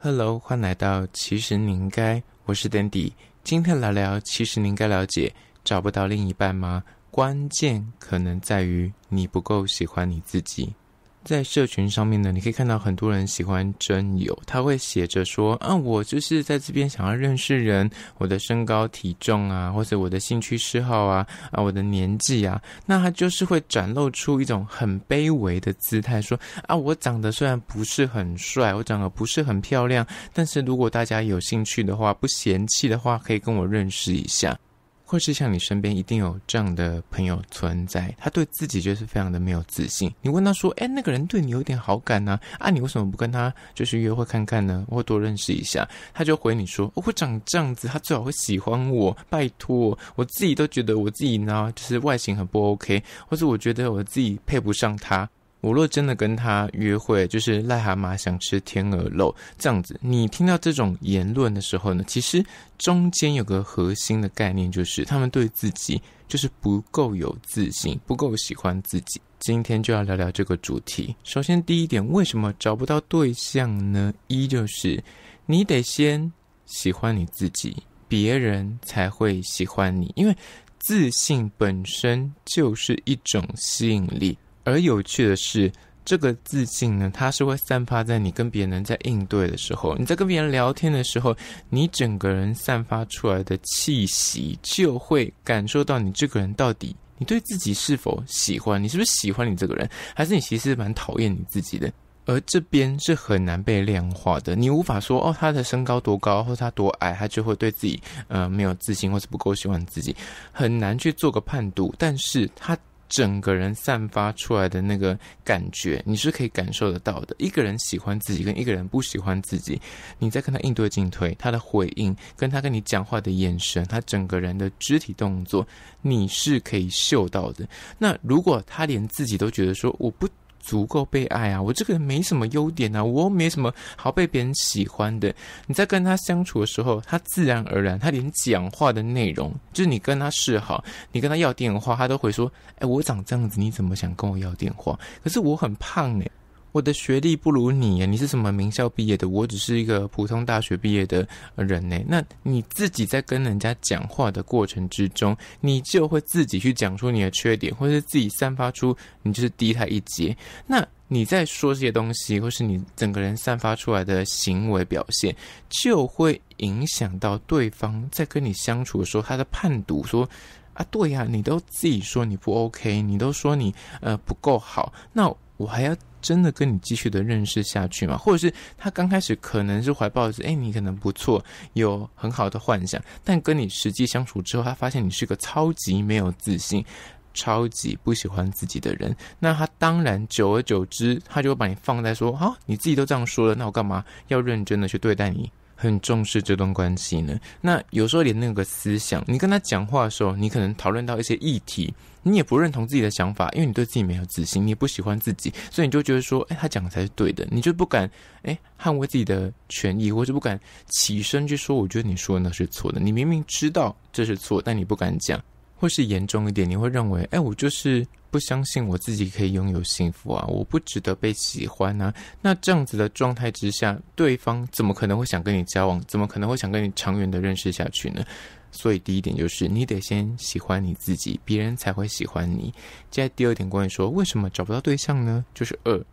Hello，欢迎来到其实您该，我是 Dandy，今天来聊其实您该了解，找不到另一半吗？关键可能在于你不够喜欢你自己。在社群上面呢，你可以看到很多人喜欢征友，他会写着说：“啊，我就是在这边想要认识人，我的身高体重啊，或者我的兴趣嗜好啊，啊，我的年纪啊。”那他就是会展露出一种很卑微的姿态，说：“啊，我长得虽然不是很帅，我长得不是很漂亮，但是如果大家有兴趣的话，不嫌弃的话，可以跟我认识一下。”或是像你身边一定有这样的朋友存在，他对自己就是非常的没有自信。你问他说：“哎，那个人对你有点好感呢，啊，你为什么不跟他就是约会看看呢，或多认识一下？”他就回你说：“我会长这样子，他最好会喜欢我。拜托，我自己都觉得我自己呢，就是外形很不 OK，或者我觉得我自己配不上他。”我若真的跟他约会，就是癞蛤蟆想吃天鹅肉这样子。你听到这种言论的时候呢，其实中间有个核心的概念，就是他们对自己就是不够有自信，不够喜欢自己。今天就要聊聊这个主题。首先，第一点，为什么找不到对象呢？一就是你得先喜欢你自己，别人才会喜欢你，因为自信本身就是一种吸引力。而有趣的是，这个自信呢，它是会散发在你跟别人在应对的时候，你在跟别人聊天的时候，你整个人散发出来的气息，就会感受到你这个人到底，你对自己是否喜欢，你是不是喜欢你这个人，还是你其实蛮讨厌你自己的。而这边是很难被量化的，你无法说哦，他的身高多高或他多矮，他就会对自己呃没有自信或是不够喜欢自己，很难去做个判断。但是他。整个人散发出来的那个感觉，你是可以感受得到的。一个人喜欢自己，跟一个人不喜欢自己，你在跟他应对进退，他的回应，跟他跟你讲话的眼神，他整个人的肢体动作，你是可以嗅到的。那如果他连自己都觉得说我不。足够被爱啊！我这个人没什么优点啊，我没什么好被别人喜欢的。你在跟他相处的时候，他自然而然，他连讲话的内容，就是你跟他示好，你跟他要电话，他都会说：“哎，我长这样子，你怎么想跟我要电话？可是我很胖呢。”我的学历不如你，你是什么名校毕业的？我只是一个普通大学毕业的人呢。那你自己在跟人家讲话的过程之中，你就会自己去讲出你的缺点，或是自己散发出你就是低他一截。那你在说这些东西，或是你整个人散发出来的行为表现，就会影响到对方在跟你相处的时候，他的判读说啊，对呀，你都自己说你不 OK，你都说你呃不够好，那。我还要真的跟你继续的认识下去嘛？或者是他刚开始可能是怀抱着哎，你可能不错，有很好的幻想，但跟你实际相处之后，他发现你是个超级没有自信、超级不喜欢自己的人，那他当然久而久之，他就会把你放在说啊，你自己都这样说了，那我干嘛要认真的去对待你？很重视这段关系呢。那有时候连那个思想，你跟他讲话的时候，你可能讨论到一些议题，你也不认同自己的想法，因为你对自己没有自信，你不喜欢自己，所以你就觉得说，哎，他讲的才是对的，你就不敢哎捍卫自己的权益，或者不敢起身去说，我觉得你说那是错的。你明明知道这是错，但你不敢讲，或是严重一点，你会认为，哎，我就是。不相信我自己可以拥有幸福啊！我不值得被喜欢啊！那这样子的状态之下，对方怎么可能会想跟你交往？怎么可能会想跟你长远的认识下去呢？所以第一点就是，你得先喜欢你自己，别人才会喜欢你。在第二点，关于说为什么找不到对象呢？就是二。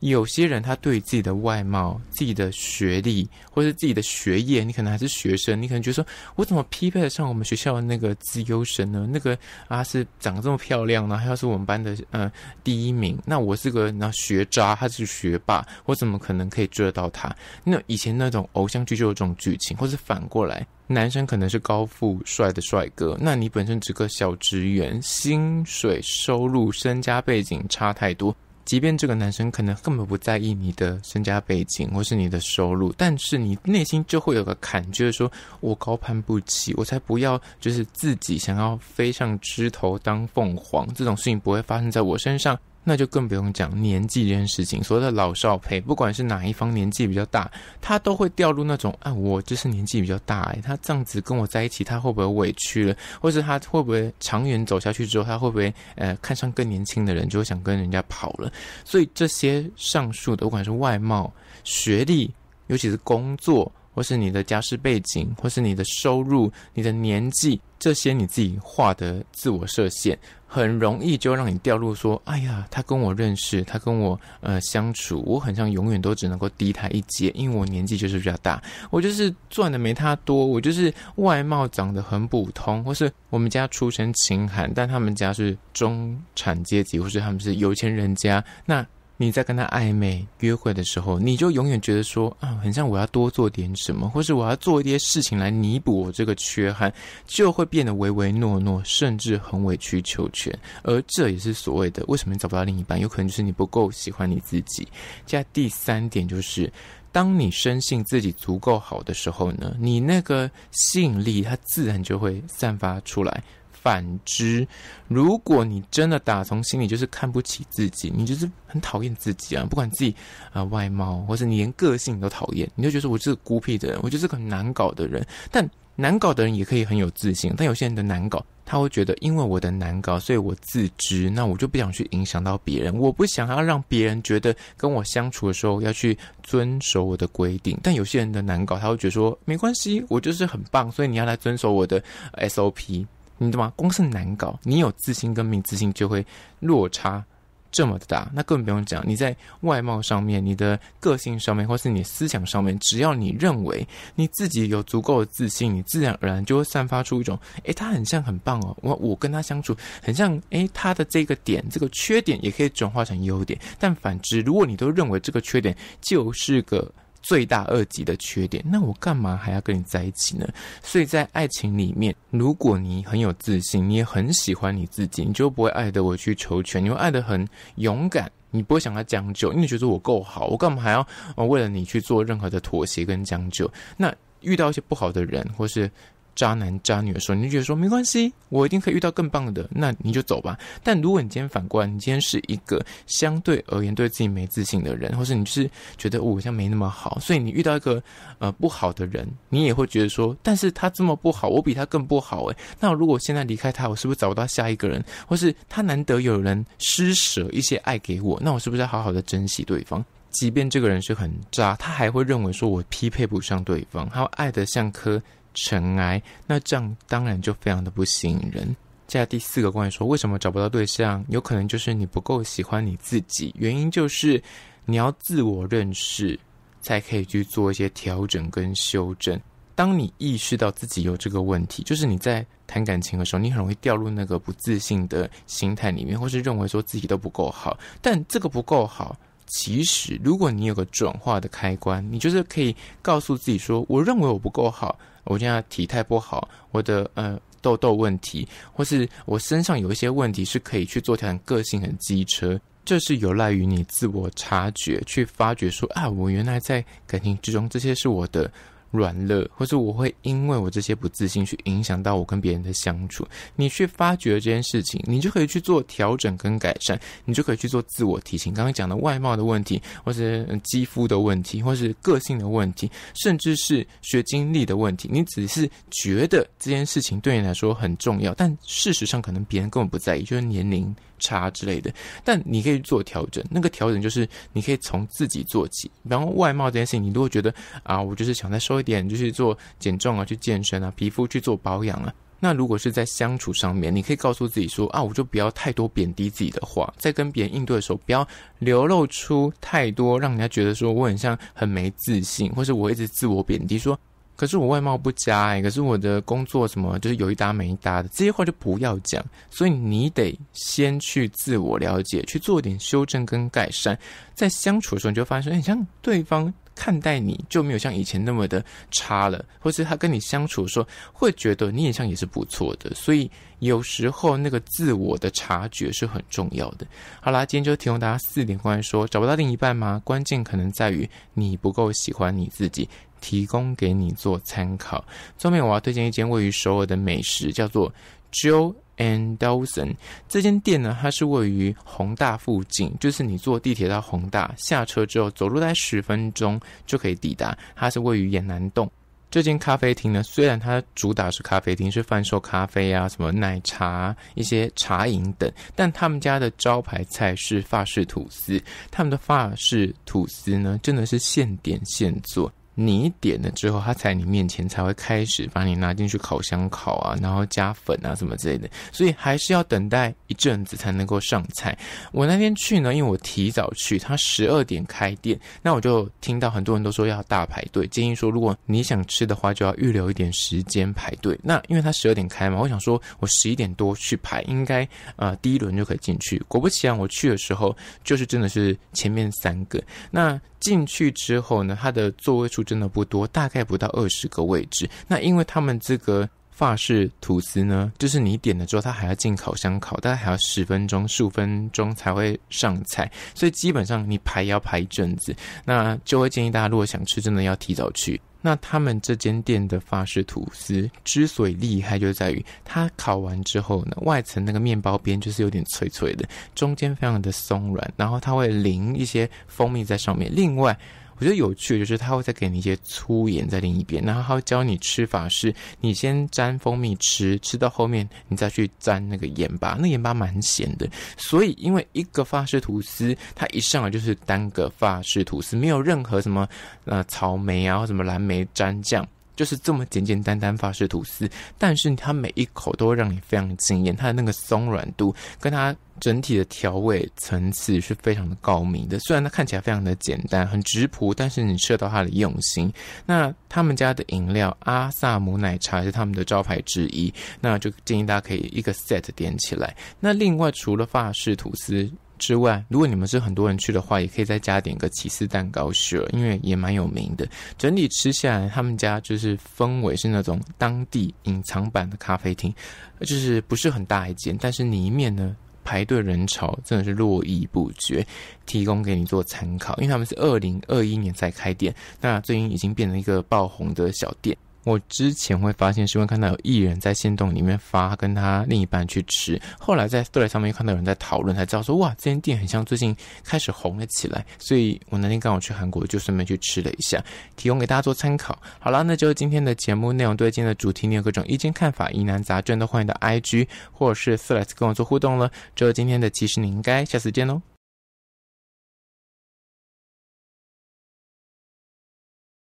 有些人他对自己的外貌、自己的学历或者自己的学业，你可能还是学生，你可能觉得说，我怎么匹配得上我们学校的那个资优生呢？那个啊是长得这么漂亮呢，还是我们班的嗯第一名？那我是个那学渣，他是学霸，我怎么可能可以追得到他？那以前那种偶像剧就有这种剧情，或是反过来，男生可能是高富帅的帅哥，那你本身只个小职员，薪水、收入、身家背景差太多。即便这个男生可能根本不在意你的身家背景或是你的收入，但是你内心就会有个坎，就是说，我高攀不起，我才不要，就是自己想要飞上枝头当凤凰这种事情不会发生在我身上。那就更不用讲年纪这件事情，所谓的老少配，不管是哪一方年纪比较大，他都会掉入那种啊，我就是年纪比较大哎，他这样子跟我在一起，他会不会委屈了，或者他会不会长远走下去之后，他会不会呃看上更年轻的人，就会想跟人家跑了。所以这些上述的，不管是外貌、学历，尤其是工作。或是你的家世背景，或是你的收入、你的年纪，这些你自己画的自我设限，很容易就让你掉入说：“哎呀，他跟我认识，他跟我呃相处，我很像永远都只能够低他一阶，因为我年纪就是比较大，我就是赚的没他多，我就是外貌长得很普通，或是我们家出身贫寒，但他们家是中产阶级，或是他们是有钱人家，那。”你在跟他暧昧约会的时候，你就永远觉得说啊，很像我要多做点什么，或是我要做一些事情来弥补我这个缺憾，就会变得唯唯诺诺，甚至很委曲求全。而这也是所谓的为什么你找不到另一半，有可能就是你不够喜欢你自己。加第三点就是，当你深信自己足够好的时候呢，你那个吸引力它自然就会散发出来。反之，如果你真的打从心里就是看不起自己，你就是很讨厌自己啊！不管自己啊外貌，或是你连个性都讨厌，你就觉得我是孤僻的人，我就是很难搞的人。但难搞的人也可以很有自信。但有些人的难搞，他会觉得因为我的难搞，所以我自知，那我就不想去影响到别人，我不想要让别人觉得跟我相处的时候要去遵守我的规定。但有些人的难搞，他会觉得说没关系，我就是很棒，所以你要来遵守我的 SOP。你懂吗？光是难搞，你有自信跟没自信就会落差这么的大，那更不用讲。你在外貌上面、你的个性上面，或是你思想上面，只要你认为你自己有足够的自信，你自然而然就会散发出一种，诶，他很像，很棒哦。我我跟他相处很像，诶，他的这个点、这个缺点也可以转化成优点。但反之，如果你都认为这个缺点就是个。最大二级的缺点，那我干嘛还要跟你在一起呢？所以在爱情里面，如果你很有自信，你也很喜欢你自己，你就不会爱的委曲求全，你会爱的很勇敢，你不会想要将就，因为觉得我够好，我干嘛还要为了你去做任何的妥协跟将就？那遇到一些不好的人，或是。渣男渣女的时候，你就觉得说没关系，我一定可以遇到更棒的，那你就走吧。但如果你今天反过来，你今天是一个相对而言对自己没自信的人，或是你就是觉得我好像没那么好，所以你遇到一个呃不好的人，你也会觉得说，但是他这么不好，我比他更不好诶’。那如果现在离开他，我是不是找不到下一个人？或是他难得有人施舍一些爱给我，那我是不是要好好的珍惜对方？即便这个人是很渣，他还会认为说我匹配不上对方，他爱的像颗。尘埃，那这样当然就非常的不吸引人。接下来第四个观点说，为什么找不到对象？有可能就是你不够喜欢你自己。原因就是你要自我认识，才可以去做一些调整跟修正。当你意识到自己有这个问题，就是你在谈感情的时候，你很容易掉入那个不自信的心态里面，或是认为说自己都不够好。但这个不够好，其实如果你有个转化的开关，你就是可以告诉自己说，我认为我不够好。我现在体态不好，我的呃痘痘问题，或是我身上有一些问题，是可以去做调整。个性很机车，这是有赖于你自我察觉，去发掘说啊，我原来在感情之中，这些是我的。软弱，或者我会因为我这些不自信去影响到我跟别人的相处。你去发觉这件事情，你就可以去做调整跟改善，你就可以去做自我提醒。刚刚讲的外貌的问题，或是肌肤的问题，或是个性的问题，甚至是学经历的问题，你只是觉得这件事情对你来说很重要，但事实上可能别人根本不在意，就是年龄。差之类的，但你可以做调整。那个调整就是你可以从自己做起。然后外貌这件事情，你如果觉得啊，我就是想再瘦一点，就是做减重啊，去健身啊，皮肤去做保养啊。那如果是在相处上面，你可以告诉自己说啊，我就不要太多贬低自己的话，在跟别人应对的时候，不要流露出太多，让人家觉得说我很像很没自信，或是我一直自我贬低说。可是我外貌不佳哎，可是我的工作什么就是有一搭没一搭的，这些话就不要讲。所以你得先去自我了解，去做点修正跟改善，在相处的时候你就发现说，哎，像对方看待你就没有像以前那么的差了，或是他跟你相处的时候会觉得你印像也是不错的。所以有时候那个自我的察觉是很重要的。好啦，今天就提供大家四点关于说，找不到另一半吗？关键可能在于你不够喜欢你自己。提供给你做参考。后面我要推荐一间位于首尔的美食，叫做 Joe and Dawson。这间店呢，它是位于宏大附近，就是你坐地铁到宏大下车之后，走路大概十分钟就可以抵达。它是位于延南洞这间咖啡厅呢，虽然它主打是咖啡厅，是贩售咖啡啊、什么奶茶、一些茶饮等，但他们家的招牌菜是法式吐司。他们的法式吐司呢，真的是现点现做。你点了之后，他才你面前才会开始把你拿进去烤箱烤啊，然后加粉啊什么之类的，所以还是要等待一阵子才能够上菜。我那天去呢，因为我提早去，他十二点开店，那我就听到很多人都说要大排队，建议说如果你想吃的话，就要预留一点时间排队。那因为他十二点开嘛，我想说我十一点多去排，应该呃第一轮就可以进去。果不其然，我去的时候就是真的是前面三个。那进去之后呢，它的座位数真的不多，大概不到二十个位置。那因为他们这个法式吐司呢，就是你点了之后，它还要进烤箱烤，大概还要十分钟、数分钟才会上菜，所以基本上你排要排一阵子。那就会建议大家，如果想吃，真的要提早去。那他们这间店的法式吐司之所以厉害，就在于它烤完之后呢，外层那个面包边就是有点脆脆的，中间非常的松软，然后它会淋一些蜂蜜在上面。另外，我觉得有趣的就是他会再给你一些粗盐在另一边，然后他会教你吃法是，你先沾蜂蜜吃，吃到后面你再去沾那个盐巴，那盐巴蛮咸的。所以因为一个法式吐司，它一上来就是单个法式吐司，没有任何什么呃草莓啊或什么蓝莓蘸酱。就是这么简简单单法式吐司，但是它每一口都会让你非常惊艳，它的那个松软度跟它整体的调味层次是非常的高明的。虽然它看起来非常的简单，很直朴，但是你吃到它的用心。那他们家的饮料阿萨姆奶茶是他们的招牌之一，那就建议大家可以一个 set 点起来。那另外除了法式吐司，之外，如果你们是很多人去的话，也可以再加点个起司蛋糕吃，因为也蛮有名的。整体吃下来，他们家就是氛围是那种当地隐藏版的咖啡厅，就是不是很大一间，但是里面呢排队人潮真的是络绎不绝。提供给你做参考，因为他们是二零二一年才开店，那最近已经变成一个爆红的小店。我之前会发现是因为看到有艺人在线洞里面发跟他另一半去吃，后来在 r 来上面看到有人在讨论，才知道说哇，这间店很像最近开始红了起来，所以我那天刚好去韩国就顺便去吃了一下，提供给大家做参考。好啦，那就今天的节目内容，对今天的主题你有各种意见看法疑难杂症都欢迎到 IG 或者是四来跟我做互动了。就今天的，其实你应该下次见喽。